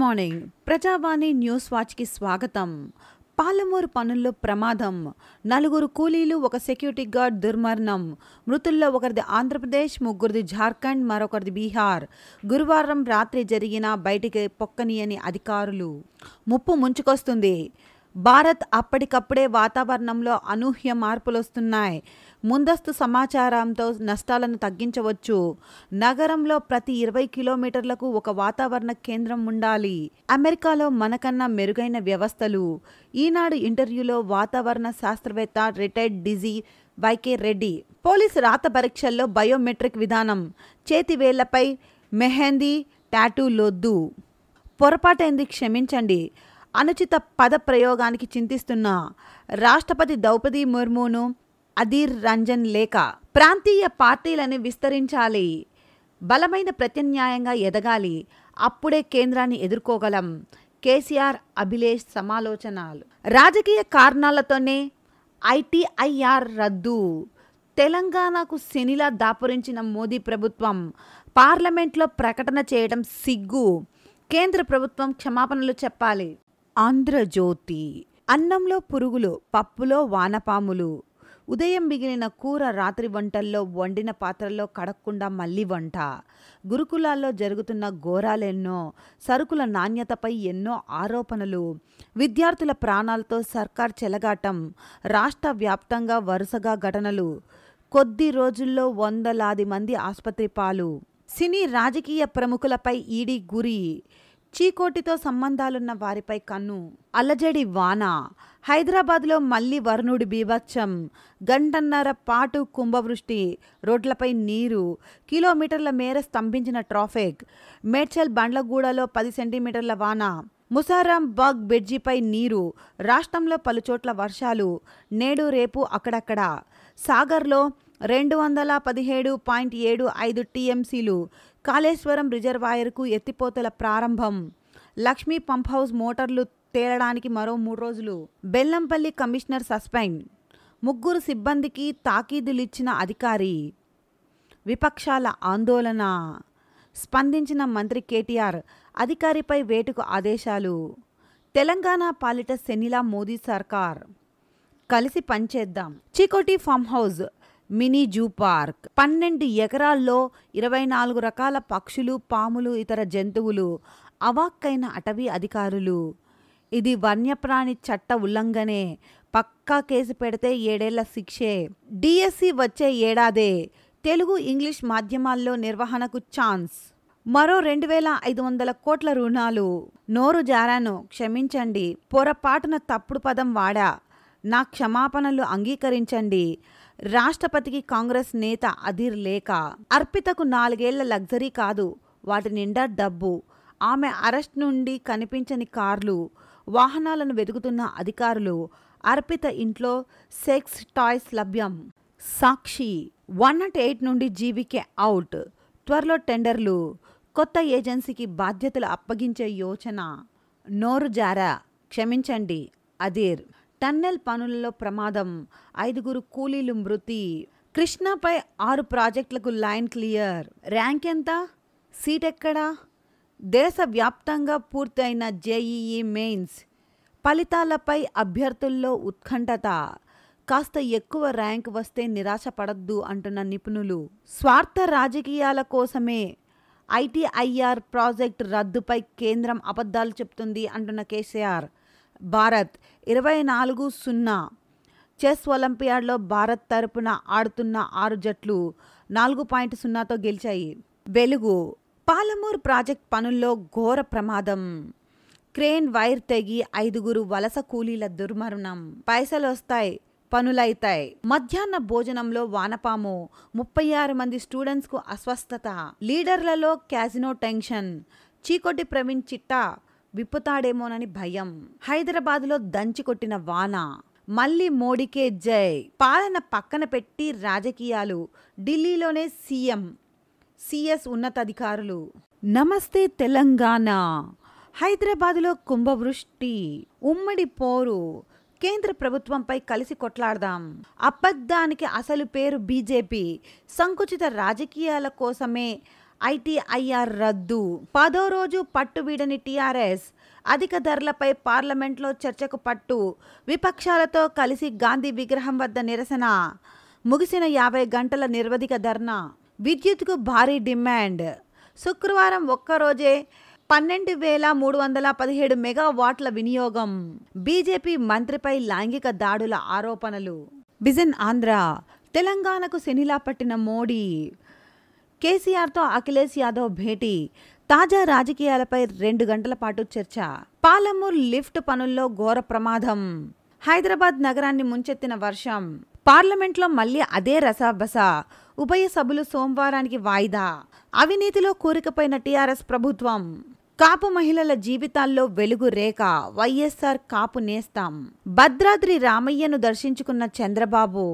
good morning Prajavani news వాచ్కి స్వాగతం పాలమూరు పనుల్లో ప్రమాదం నలుగురు కూలీలు ఒక సెక్యూరిటీ గార్డ్ దుర్మరణం మృతుల్లో ఒకరిది ఆంధ్రప్రదేశ్ ముగ్గురిది జార్ఖండ్ మరొకరిది బీహార్ గురువారం రాత్రి జరిగిన బయటికి పొక్కనియని అధికారులు ముప్పు ముంచుకొస్తుంది భారత్ అప్పటికప్పుడే వాతావరణంలో అనూహ్య మార్పులు వస్తున్నాయి ముందస్తు సమాచారంతో నష్టాలను తగ్గించవచ్చు నగరంలో ప్రతి ఇరవై కిలోమీటర్లకు ఒక వాతావరణ కేంద్రం ఉండాలి అమెరికాలో మనకన్నా మెరుగైన వ్యవస్థలు ఈనాడు ఇంటర్వ్యూలో వాతావరణ శాస్త్రవేత్త retired D G Y K Reddy police రాత పరీక్షల్లో బయోమెట్రిక్ విధానం చేతివేళ్లపై మెహందీ టాటూ లొద్దు పొరపాటైంది క్షమించండి అనుచిత పద ప్రయోగానికి చింతిస్తున్న రాష్ట్రపతి ద్రౌపది ముర్మును అధీర్ రంజన్ లేఖ ప్రాంతీయ పార్టీలని విస్తరించాలి బలమైన ప్రత్యామ్నాయంగా ఎదగాలి అప్పుడే కేంద్రాన్ని ఎదుర్కోగలం కేసీఆర్ అభిలేష్ సమాలోచనలు రాజకీయ కారణాలతోనే ఐటీఐఆర్ రద్దు తెలంగాణకు శనిలా దాపురించిన మోదీ ప్రభుత్వం పార్లమెంట్లో ప్రకటన చేయడం సిగ్గు కేంద్ర ప్రభుత్వం క్షమాపణలు చెప్పాలి ఆంధ్రజ్యోతి అన్నంలో పురుగులు పప్పులో వానపాములు ఉదయం మిగిలిన కూర రాత్రి వంటల్లో వండిన పాత్రల్లో కడక్కుండా మళ్ళీ వంట గురుకులాల్లో జరుగుతున్న ఘోరాలెన్నో సరుకుల నాణ్యతపై ఎన్నో ఆరోపణలు విద్యార్థుల ప్రాణాలతో సర్కార్ చెలగాటం రాష్ట్ర వ్యాప్తంగా వరుసగా ఘటనలు కొద్ది రోజుల్లో వందలాది మంది ఆసుపత్రి పాలు సినీ రాజకీయ ప్రముఖులపై ఈడీ గురి చీకోటితో సంబంధాలున్న వారిపై కన్ను అల్లజడి వాన హైదరాబాద్లో మళ్ళీ వరుణుడి బీభత్సం గంటన్నర పాటు కుంభవృష్టి రోడ్లపై నీరు కిలోమీటర్ల మేర స్తంభించిన ట్రాఫిక్ మేడ్చల్ బండ్లగూడలో పది సెంటీమీటర్ల వాన ముసారాం బాగ్ బెడ్జిపై నీరు రాష్ట్రంలో పలుచోట్ల వర్షాలు నేడు రేపు అక్కడక్కడ సాగర్లో రెండు వందల పదిహేడు పాయింట్ ఏడు ఐదు టీఎంసీలు కాళేశ్వరం రిజర్వాయర్కు ఎత్తిపోతల ప్రారంభం లక్ష్మీ పంప్ హౌస్ మోటార్లు తేలడానికి మరో మూడు రోజులు బెల్లంపల్లి కమిషనర్ సస్పెండ్ ముగ్గురు సిబ్బందికి తాకీదులిచ్చిన అధికారి విపక్షాల ఆందోళన స్పందించిన మంత్రి కేటీఆర్ అధికారిపై వేటుకు ఆదేశాలు తెలంగాణ పాలిట సెనిలా మోదీ సర్కార్ కలిసి పనిచేద్దాం Chikoti farm house mini zoo park పన్నెండు ఎకరాల్లో ఇరవై నాలుగు రకాల పక్షులు పాములు ఇతర జంతువులు అవాక్కైన అటవీ అధికారులు ఇది వన్యప్రాణి చట్ట ఉల్లంఘనే పక్కా కేసు పెడితే ఏడేళ్ల శిక్షే డిఎస్సి వచ్చే ఏడాదే తెలుగు ఇంగ్లీష్ మాధ్యమాల్లో నిర్వహణకు ఛాన్స్ మరో రెండు వేల ఐదు వందల కోట్ల రుణాలు నోరు జారాను క్షమించండి పొరపాటున తప్పుడు పదం వాడా నా క్షమాపణలు అంగీకరించండి రాష్ట్రపతికి కాంగ్రెస్ నేత అధీర్ లేక అర్పితకు నాలుగేళ్ల లగ్జరీ కాదు వాటి నిండా డబ్బు ఆమె అరెస్ట్ నుండి కనిపించని కార్లు వాహనాలను వెతుకుతున్న అధికారులు అర్పిత ఇంట్లో సెక్స్ టాయ్స్ లభ్యం సాక్షి వన్ నాట్ ఎయిట్ నుండి జీవికే అవుట్ త్వరలో టెండర్లు కొత్త ఏజెన్సీకి బాధ్యతలు అప్పగించే యోచన నోరు జారా క్షమించండి అదీర్ టన్నెల్ పనులలో ప్రమాదం ఐదుగురు కూలీలు మృతి కృష్ణపై ఆరు ప్రాజెక్టులకు లైన్ క్లియర్ ర్యాంక్ ఎంత సీట్ ఎక్కడా దేశవ్యాప్తంగా పూర్తయిన జేఈఈ మెయిన్స్ ఫలితాలపై అభ్యర్థుల్లో ఉత్కంఠత కాస్త ఎక్కువ ర్యాంక్ వస్తే నిరాశపడద్దు అంటున్న నిపుణులు స్వార్థ రాజకీయాల కోసమే ఐటీఐఆర్ ప్రాజెక్ట్ రద్దుపై కేంద్రం అబద్ధాలు చెప్తుంది అంటున్న కేసీఆర్ భారత్ ఇరవై నాలుగు సున్నా చెస్ ఒలింపియాడ్లో భారత్ తరపున ఆడుతున్న ఆరు జట్లు నాలుగు పాయింట్ సున్నాతో గెలిచాయి వెలుగు పాలమూరు ప్రాజెక్ట్ పనుల్లో ఘోర ప్రమాదం క్రేన్ వైర్ తెగి ఐదుగురు వలస కూలీల దుర్మరణం పైసలు వస్తాయి పనులైతాయి మధ్యాహ్న భోజనంలో వానపాము ముప్పై ఆరు మంది స్టూడెంట్స్కు అస్వస్థత లీడర్లలో క్యాజినో టెన్షన్ చీకొటి ప్రవీణ్ చిట్టా విప్పుతాడేమోనని భయం హైదరాబాద్లో దంచి కొట్టిన వాన మళ్ళీ మోడీకే జై పాలన పక్కన పెట్టి రాజకీయాలు ఢిల్లీలోనే సీఎం సిఎస్ ఉన్నతాధికారులు నమస్తే తెలంగాణ హైదరాబాద్లో కుంభవృష్టి ఉమ్మడి పోరు కేంద్ర ప్రభుత్వంపై కలిసి కొట్లాడదాం అబద్ధానికి అసలు పేరు బీజేపీ సంకుచిత రాజకీయాల కోసమే ఐటీఐఆర్ రద్దు పదో రోజు పట్టు వీడని టీఆర్ఎస్ అధిక ధరలపై పార్లమెంట్లో చర్చకు పట్టు విపక్షాలతో కలిసి గాంధీ విగ్రహం వద్ద నిరసన ముగిసిన యాభై గంటల నిర్వధిక ధర్నా విద్యుత్కు భారీ డిమాండ్ శుక్రవారం ఒక్కరోజే పన్నెండు వేల మూడు వందల పదిహేడు మెగావాట్ల వినియోగం బీజేపీ మంత్రిపై లైంగిక దాడుల ఆరోపణలు బిజన్ ఆంధ్ర తెలంగాణకు శనిలా పట్టిన మోడీ కేసీఆర్తో అఖిలేష్ యాదవ్ భేటీ తాజా రాజకీయాలపై రెండు గంటల పాటు చర్చ పాలమూరు లిఫ్ట్ పనుల్లో ఘోర ప్రమాదం హైదరాబాద్ నగరాన్ని ముంచెత్తిన వర్షం పార్లమెంట్లో మళ్లీ అదే రసాబస ఉభయ సభలు సోమవారానికి వాయిదా అవినీతిలో కోరికపోయిన టీఆర్ఎస్ ప్రభుత్వం కాపు మహిళల జీవితాల్లో వెలుగు రేఖ వైఎస్ఆర్ కాపు నేస్తాం భద్రాద్రి రామయ్యను దర్శించుకున్న చంద్రబాబు